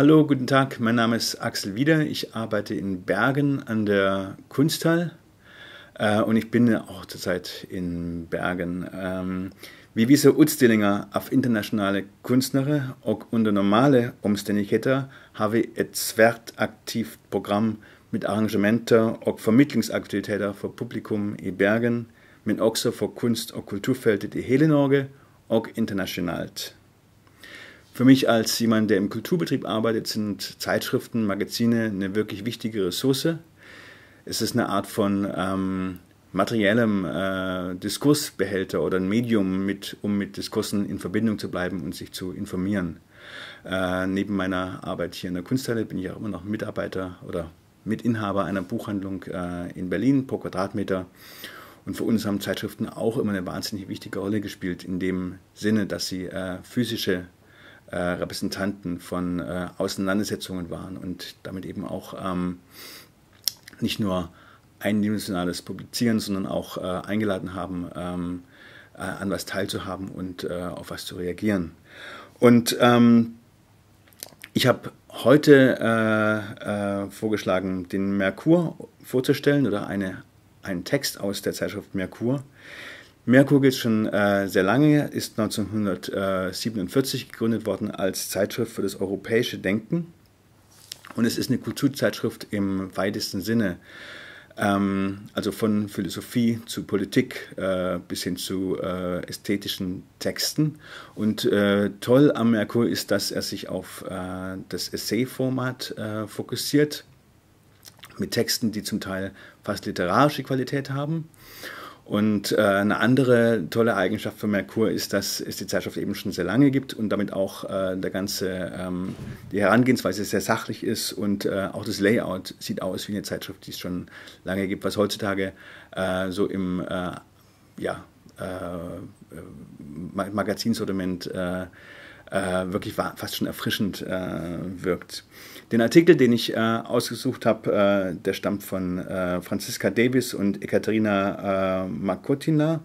Hallo, guten Tag, mein Name ist Axel Wieder. Ich arbeite in Bergen an der Kunsthall äh, und ich bin auch zurzeit in Bergen. Ähm, wie wisse Utstillinger auf internationale Kunstnere, und unter normale Umständigkeiten, habe ich ein zwert aktiv Programm mit Arrangementen und Vermittlungsaktivitäten für Publikum in Bergen, mit auch so für Kunst- und Kulturfelder in Helenorge, und international. Für mich als jemand, der im Kulturbetrieb arbeitet, sind Zeitschriften, Magazine eine wirklich wichtige Ressource. Es ist eine Art von ähm, materiellem äh, Diskursbehälter oder ein Medium, mit, um mit Diskursen in Verbindung zu bleiben und sich zu informieren. Äh, neben meiner Arbeit hier in der Kunsthalle bin ich auch immer noch Mitarbeiter oder Mitinhaber einer Buchhandlung äh, in Berlin pro Quadratmeter. Und für uns haben Zeitschriften auch immer eine wahnsinnig wichtige Rolle gespielt, in dem Sinne, dass sie äh, physische äh, Repräsentanten von äh, Auseinandersetzungen waren und damit eben auch ähm, nicht nur eindimensionales Publizieren, sondern auch äh, eingeladen haben, ähm, äh, an was teilzuhaben und äh, auf was zu reagieren. Und ähm, ich habe heute äh, vorgeschlagen, den Merkur vorzustellen oder eine, einen Text aus der Zeitschrift Merkur Merkur gibt schon äh, sehr lange, ist 1947 gegründet worden als Zeitschrift für das europäische Denken und es ist eine Kulturzeitschrift im weitesten Sinne. Ähm, also von Philosophie zu Politik äh, bis hin zu äh, ästhetischen Texten. Und äh, toll am Merkur ist, dass er sich auf äh, das Essay-Format äh, fokussiert, mit Texten, die zum Teil fast literarische Qualität haben. Und äh, eine andere tolle Eigenschaft von Merkur ist, dass es die Zeitschrift eben schon sehr lange gibt und damit auch äh, der ganze, ähm, die Herangehensweise sehr sachlich ist und äh, auch das Layout sieht aus wie eine Zeitschrift, die es schon lange gibt, was heutzutage äh, so im äh, ja, äh, Magazinsortiment äh, wirklich fast schon erfrischend äh, wirkt. Den Artikel, den ich äh, ausgesucht habe, äh, der stammt von äh, Franziska Davis und Ekaterina äh, Makotina.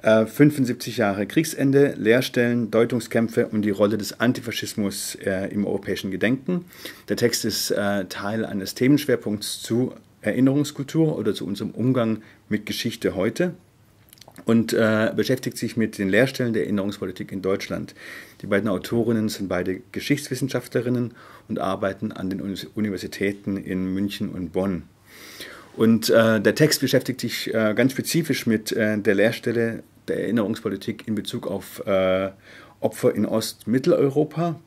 75 Jahre Kriegsende, Leerstellen, Deutungskämpfe und die Rolle des Antifaschismus im europäischen Gedenken. Der Text ist Teil eines Themenschwerpunkts zu Erinnerungskultur oder zu unserem Umgang mit Geschichte heute und äh, beschäftigt sich mit den Lehrstellen der Erinnerungspolitik in Deutschland. Die beiden Autorinnen sind beide Geschichtswissenschaftlerinnen und arbeiten an den Universitäten in München und Bonn. Und äh, der Text beschäftigt sich äh, ganz spezifisch mit äh, der Lehrstelle der Erinnerungspolitik in Bezug auf äh, Opfer in Ostmitteleuropa,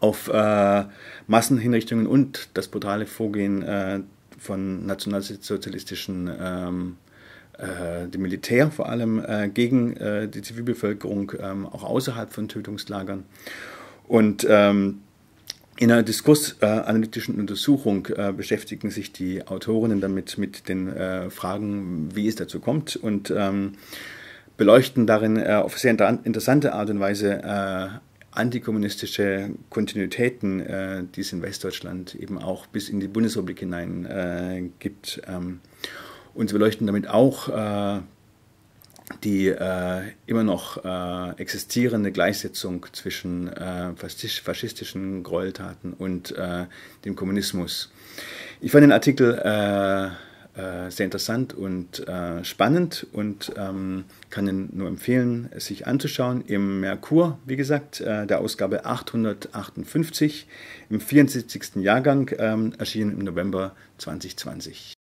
auf äh, Massenhinrichtungen und das brutale Vorgehen von nationalsozialistischen ähm, äh, dem Militär vor allem, äh, gegen äh, die Zivilbevölkerung, ähm, auch außerhalb von Tötungslagern. Und ähm, in einer diskursanalytischen Untersuchung äh, beschäftigen sich die Autorinnen damit mit den äh, Fragen, wie es dazu kommt und ähm, beleuchten darin äh, auf sehr inter interessante Art und Weise antikommunistische Kontinuitäten, die es in Westdeutschland eben auch bis in die Bundesrepublik hinein gibt. Ähm, und sie beleuchten damit auch äh, die äh, immer noch äh, existierende Gleichsetzung zwischen äh, faschistischen Gräueltaten und äh, dem Kommunismus. Ich fand den Artikel äh, äh, sehr interessant und äh, spannend und ähm, kann ihn nur empfehlen, es sich anzuschauen. Im Merkur, wie gesagt, äh, der Ausgabe 858 im 74. Jahrgang, ähm, erschienen im November 2020.